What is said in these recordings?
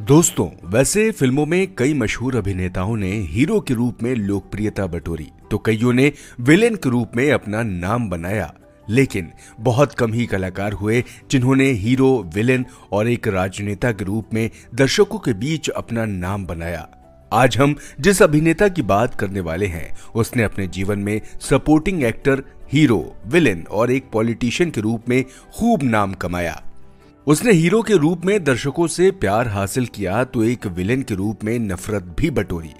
दोस्तों वैसे फिल्मों में कई मशहूर अभिनेताओं ने हीरो के रूप में लोकप्रियता बटोरी तो कईयों ने विलेन के रूप में अपना नाम बनाया लेकिन बहुत कम ही कलाकार हुए जिन्होंने हीरो विलेन और एक राजनेता के रूप में दर्शकों के बीच अपना नाम बनाया आज हम जिस अभिनेता की बात करने वाले हैं उसने अपने जीवन में सपोर्टिंग एक्टर हीरो विलेन और एक पॉलिटिशियन के रूप में खूब नाम कमाया उसने हीरो के रूप में दर्शकों से प्यार हासिल किया तो एक विलेन के रूप में नफरत भी बटोरी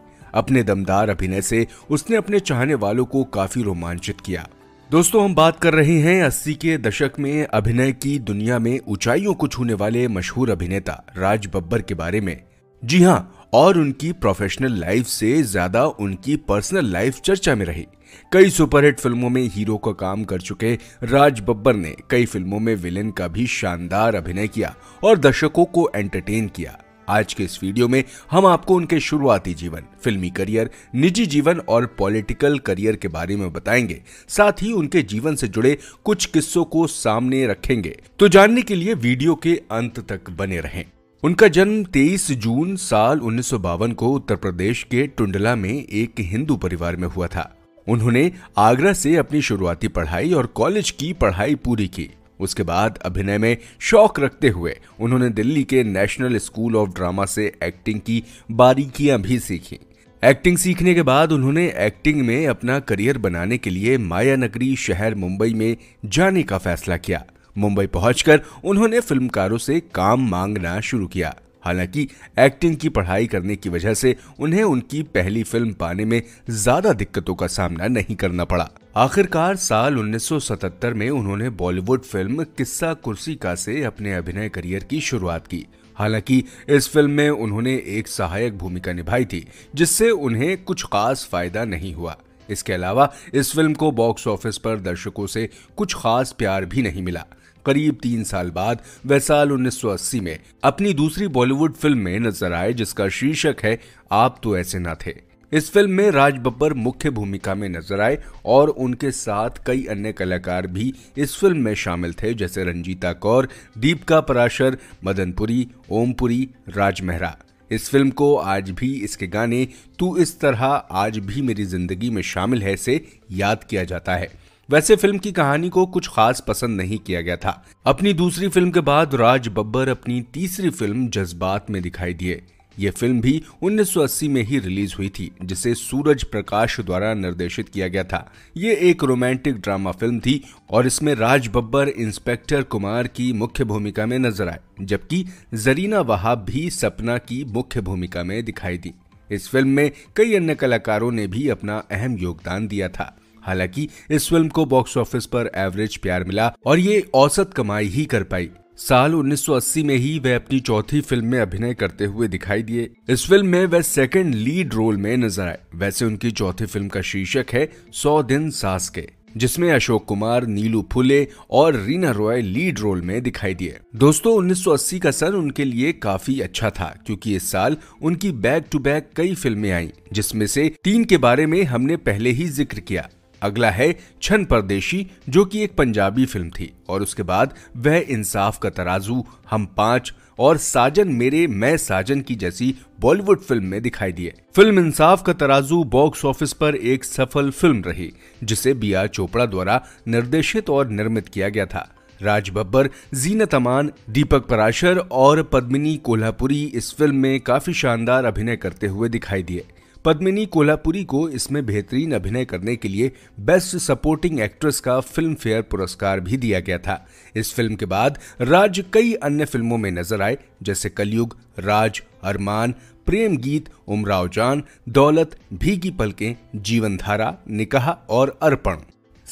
अपने दमदार अभिनय से उसने अपने चाहने वालों को काफी रोमांचित किया दोस्तों हम बात कर रहे हैं 80 के दशक में अभिनय की दुनिया में ऊंचाइयों को छूने वाले मशहूर अभिनेता राज बब्बर के बारे में जी हाँ और उनकी प्रोफेशनल लाइफ से ज्यादा उनकी पर्सनल लाइफ चर्चा में रही कई सुपरहिट फिल्मों में हीरो का काम कर चुके राज बब्बर ने कई फिल्मों में विलेन का भी शानदार अभिनय किया और दर्शकों को एंटरटेन किया आज के इस वीडियो में हम आपको उनके शुरुआती जीवन फिल्मी करियर निजी जीवन और पॉलिटिकल करियर के बारे में बताएंगे साथ ही उनके जीवन से जुड़े कुछ किस्सों को सामने रखेंगे तो जानने के लिए वीडियो के अंत तक बने रहें उनका जन्म 23 जून साल उन्नीस को उत्तर प्रदेश के टुंडला में एक हिंदू परिवार में हुआ था उन्होंने आगरा से अपनी शुरुआती पढ़ाई और कॉलेज की पढ़ाई पूरी की उसके बाद अभिनय में शौक रखते हुए उन्होंने दिल्ली के नेशनल स्कूल ऑफ ड्रामा से एक्टिंग की बारीकियां भी सीखी एक्टिंग सीखने के बाद उन्होंने एक्टिंग में अपना करियर बनाने के लिए माया नगरी शहर मुंबई में जाने का फैसला किया मुंबई पहुंचकर उन्होंने फिल्मकारों से काम मांगना शुरू किया हालांकि एक्टिंग की पढ़ाई करने की वजह से उन्हें उनकी पहली फिल्म पाने में ज्यादा दिक्कतों का सामना नहीं करना पड़ा आखिरकार साल 1977 में उन्होंने बॉलीवुड फिल्म किस्सा कुर्सी का से अपने अभिनय करियर की शुरुआत की हालांकि इस फिल्म में उन्होंने एक सहायक भूमिका निभाई थी जिससे उन्हें कुछ खास फायदा नहीं हुआ इसके अलावा इस फिल्म को बॉक्स ऑफिस पर दर्शकों से कुछ खास प्यार भी नहीं मिला करीब तीन साल बाद वह साल अस्सी में अपनी दूसरी बॉलीवुड फिल्म में नजर आए जिसका शीर्षक है आप तो ऐसे ना थे इस फिल्म में राज बब्बर मुख्य भूमिका में नजर आए और उनके साथ कई अन्य कलाकार भी इस फिल्म में शामिल थे जैसे रंजीता कौर दीपिका पराशर मदनपुरी ओमपुरी राज मेहरा इस फिल्म को आज भी इसके गाने तू इस तरह आज भी मेरी जिंदगी में शामिल है से याद किया जाता है वैसे फिल्म की कहानी को कुछ खास पसंद नहीं किया गया था अपनी दूसरी फिल्म के बाद राज बब्बर अपनी तीसरी फिल्म जज्बात में दिखाई दिए ये फिल्म भी 1980 में ही रिलीज हुई थी जिसे सूरज प्रकाश द्वारा निर्देशित किया गया था ये एक रोमांटिक ड्रामा फिल्म थी और इसमें राज बब्बर इंस्पेक्टर कुमार की मुख्य भूमिका में नजर आए जबकि जरीना वहाब भी सपना की मुख्य भूमिका में दिखाई दी इस फिल्म में कई अन्य कलाकारों ने भी अपना अहम योगदान दिया था हालांकि इस फिल्म को बॉक्स ऑफिस पर एवरेज प्यार मिला और ये औसत कमाई ही कर पाई साल 1980 में ही वह अपनी चौथी फिल्म में अभिनय करते हुए दिखाई दिए इस फिल्म में वह सेकंड लीड रोल में नजर आए वैसे उनकी चौथी फिल्म का शीर्षक है सौ दिन सास के जिसमें अशोक कुमार नीलू फुले और रीना रॉय लीड रोल में दिखाई दिए दोस्तों 1980 का सन उनके लिए काफी अच्छा था क्योंकि इस साल उनकी बैक टू बैक कई फिल्में आईं जिसमें से तीन के बारे में हमने पहले ही जिक्र किया अगला है छन परदेशी जो कि एक पंजाबी फिल्म थी और उसके बाद वह इंसाफ का तराजू हम पांच और साजन मेरे मैं साजन की जैसी बॉलीवुड फिल्म में दिखाई दिए फिल्म इंसाफ का तराजू बॉक्स ऑफिस पर एक सफल फिल्म रही जिसे बी आर चोपड़ा द्वारा निर्देशित और निर्मित किया गया था राज बब्बर जीनत अमान दीपक पराशर और पद्मिनी कोल्हापुरी इस फिल्म में काफी शानदार अभिनय करते हुए दिखाई दिए पद्मिनी कोल्हापुरी को इसमें बेहतरीन अभिनय करने के लिए बेस्ट सपोर्टिंग एक्ट्रेस का फिल्म फेयर पुरस्कार भी दिया गया था इस फिल्म के बाद राज कई अन्य फिल्मों में नजर आए जैसे कलयुग राज अरमान प्रेम गीत उमराव जान दौलत भीगी पलकें जीवनधारा निकाह और अर्पण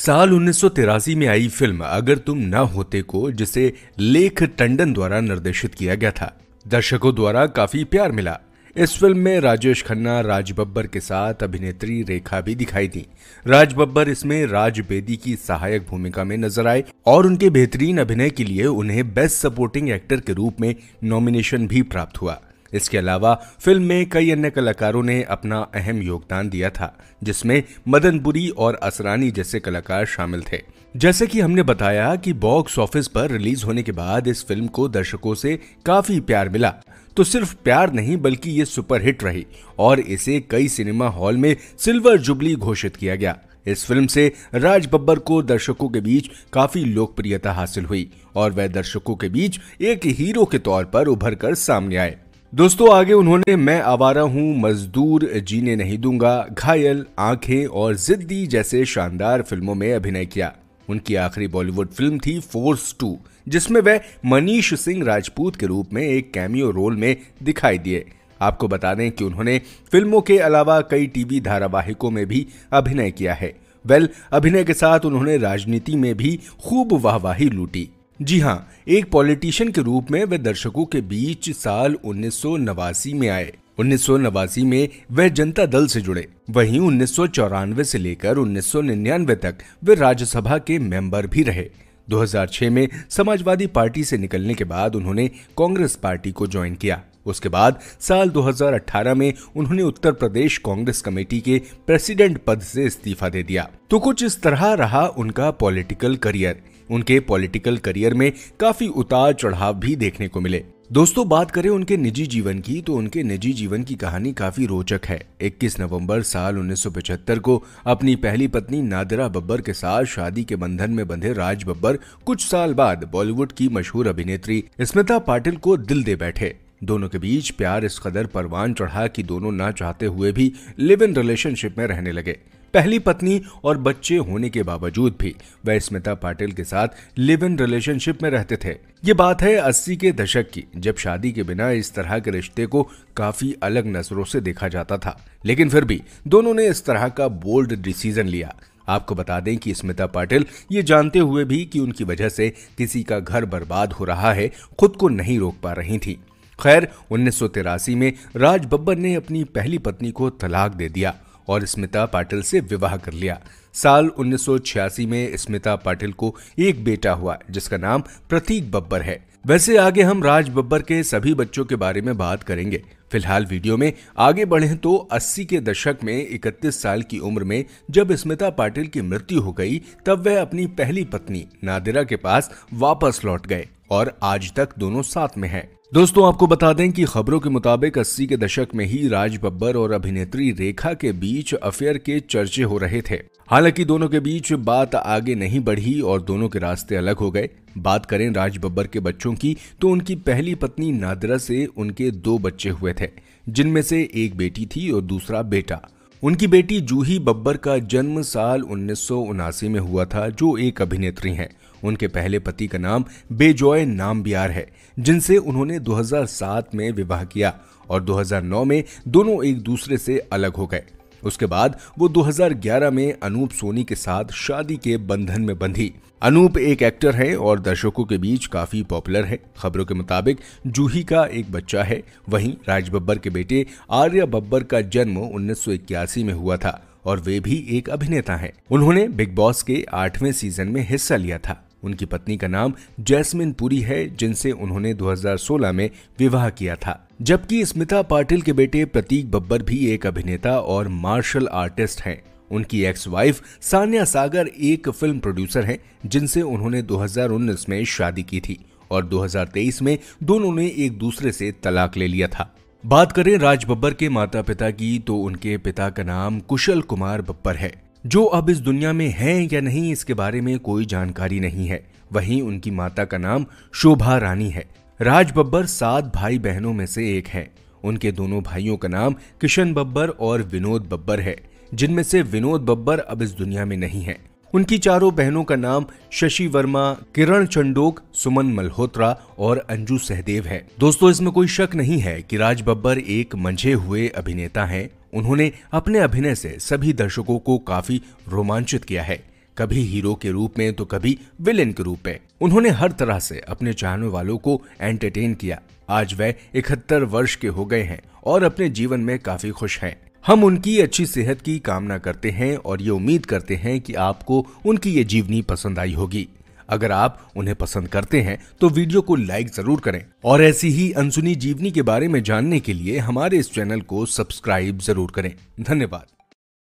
साल उन्नीस में आई फिल्म अगर तुम न होते को जिसे लेख टंडन द्वारा निर्देशित किया गया था दर्शकों द्वारा काफी प्यार मिला इस फिल्म में राजेश खन्ना राज बब्बर के साथ अभिनेत्री रेखा भी दिखाई दी राज बब्बर इसमें राज बेदी की सहायक भूमिका में नजर आए और उनके बेहतरीन अभिनय के लिए उन्हें बेस्ट सपोर्टिंग एक्टर के रूप में नॉमिनेशन भी प्राप्त हुआ इसके अलावा फिल्म में कई अन्य कलाकारों ने अपना अहम योगदान दिया था जिसमें मदन और असरानी जैसे कलाकार शामिल थे जैसे कि हमने बताया कि बॉक्स ऑफिस पर रिलीज होने के बाद इस फिल्म को दर्शकों से काफी प्यार मिला तो सिर्फ प्यार नहीं बल्कि ये सुपरहिट रही और इसे कई सिनेमा हॉल में सिल्वर जुबली घोषित किया गया इस फिल्म से राज बब्बर को दर्शकों के बीच काफी लोकप्रियता हासिल हुई और वह दर्शकों के बीच एक हीरो के तौर पर उभर कर सामने आए दोस्तों आगे उन्होंने मैं आवारा हूँ मजदूर जीने नहीं दूंगा घायल आंखें और जिद्दी जैसे शानदार फिल्मों में अभिनय किया उनकी आखिरी बॉलीवुड फिल्म थी फोर्स टू जिसमें वह मनीष सिंह राजपूत के रूप में एक कैमियो रोल में दिखाई दिए आपको बता दें कि उन्होंने फिल्मों के अलावा कई टीवी धारावाहिकों में भी अभिनय किया है वेल अभिनय के साथ उन्होंने राजनीति में भी खूब वाहवाही लूटी जी हाँ एक पॉलिटिशियन के रूप में वे दर्शकों के बीच साल उन्नीस में आए उन्नीस में वह जनता दल से जुड़े वहीं उन्नीस से लेकर उन्नीस तक वे राज्यसभा के मेंबर भी रहे 2006 में समाजवादी पार्टी से निकलने के बाद उन्होंने कांग्रेस पार्टी को ज्वाइन किया उसके बाद साल 2018 में उन्होंने उत्तर प्रदेश कांग्रेस कमेटी के प्रेसिडेंट पद से इस्तीफा दे दिया तो कुछ इस तरह रहा उनका पॉलिटिकल करियर उनके पॉलिटिकल करियर में काफी उतार चढ़ाव भी देखने को मिले दोस्तों बात करें उनके निजी जीवन की तो उनके निजी जीवन की कहानी काफी रोचक है 21 नवंबर साल 1975 को अपनी पहली पत्नी नादरा बब्बर के साथ शादी के बंधन में बंधे राज बब्बर कुछ साल बाद बॉलीवुड की मशहूर अभिनेत्री स्मिता पाटिल को दिल दे बैठे दोनों के बीच प्यार इस कदर परवान चढ़ा कि दोनों ना चाहते हुए भी लिव इन रिलेशनशिप में रहने लगे पहली पत्नी और बच्चे होने के बावजूद भी वह स्मिता पाटिल के साथ लिव इन रिलेशनशिप में रहते थे ये बात है अस्सी के दशक की जब शादी के बिना इस तरह के रिश्ते को काफी अलग नजरों से देखा जाता था लेकिन फिर भी दोनों ने इस तरह का बोल्ड डिसीजन लिया आपको बता दें कि स्मिता पाटिल ये जानते हुए भी कि उनकी वजह से किसी का घर बर्बाद हो रहा है खुद को नहीं रोक पा रही थी खैर उन्नीस में राज बब्बर ने अपनी पहली पत्नी को तलाक दे दिया और स्मिता पाटिल से विवाह कर लिया साल 1986 में स्मिता पाटिल को एक बेटा हुआ जिसका नाम प्रतीक बब्बर है वैसे आगे हम राज बब्बर के सभी बच्चों के बारे में बात करेंगे फिलहाल वीडियो में आगे बढ़े तो 80 के दशक में 31 साल की उम्र में जब स्मिता पाटिल की मृत्यु हो गई तब वह अपनी पहली पत्नी नादिरा के पास वापस लौट गए और आज तक दोनों साथ में हैं। दोस्तों आपको बता दें कि खबरों के मुताबिक 80 के दशक में ही राज बब्बर और अभिनेत्री रेखा के बीच अफेयर के चर्चे हो रहे थे हालांकि दोनों के बीच बात आगे नहीं बढ़ी और दोनों के रास्ते अलग हो गए बात करें राज बब्बर के बच्चों की तो उनकी पहली पत्नी नादरा से उनके दो बच्चे हुए थे जिनमें से एक बेटी थी और दूसरा बेटा उनकी बेटी जूही बब्बर का जन्म साल उन्नीस में हुआ था जो एक अभिनेत्री हैं उनके पहले पति का नाम बेजॉय नामबियार है जिनसे उन्होंने 2007 में विवाह किया और 2009 में दोनों एक दूसरे से अलग हो गए उसके बाद वो 2011 में अनूप सोनी के साथ शादी के बंधन में बंधी अनूप एक एक्टर है और दर्शकों के बीच काफी पॉपुलर है खबरों के मुताबिक जूही का एक बच्चा है वहीं राज बब्बर के बेटे आर्या बब्बर का जन्म उन्नीस में हुआ था और वे भी एक अभिनेता हैं। उन्होंने बिग बॉस के आठवें सीजन में हिस्सा लिया था उनकी पत्नी का नाम जैस्मिन पुरी है जिनसे उन्होंने 2016 में विवाह किया था जबकि स्मिता पाटिल के बेटे प्रतीक बब्बर भी एक अभिनेता और मार्शल आर्टिस्ट हैं उनकी एक्स वाइफ सान्या सागर एक फिल्म प्रोड्यूसर हैं जिनसे उन्होंने 2019 में शादी की थी और 2023 में दोनों ने एक दूसरे से तलाक ले लिया था बात करें राज बब्बर के माता पिता की तो उनके पिता का नाम कुशल कुमार बब्बर है जो अब इस दुनिया में हैं या नहीं इसके बारे में कोई जानकारी नहीं है वहीं उनकी माता का नाम शोभा रानी है राज बब्बर सात भाई बहनों में से एक है उनके दोनों भाइयों का नाम किशन बब्बर और विनोद बब्बर है जिनमें से विनोद बब्बर अब इस दुनिया में नहीं है उनकी चारों बहनों का नाम शशि वर्मा किरण चंडोक सुमन मल्होत्रा और अंजू सहदेव है दोस्तों इसमें कोई शक नहीं है कि राज बब्बर एक मंझे हुए अभिनेता हैं उन्होंने अपने अभिनय से सभी दर्शकों को काफी रोमांचित किया है कभी हीरो के रूप में तो कभी विलेन के रूप में उन्होंने हर तरह से अपने चाहने वालों को एंटरटेन किया आज वह इकहत्तर वर्ष के हो गए हैं और अपने जीवन में काफी खुश हैं हम उनकी अच्छी सेहत की कामना करते हैं और ये उम्मीद करते हैं कि आपको उनकी ये जीवनी पसंद आई होगी अगर आप उन्हें पसंद करते हैं तो वीडियो को लाइक जरूर करें और ऐसी ही अनसुनी जीवनी के बारे में जानने के लिए हमारे इस चैनल को सब्सक्राइब जरूर करें धन्यवाद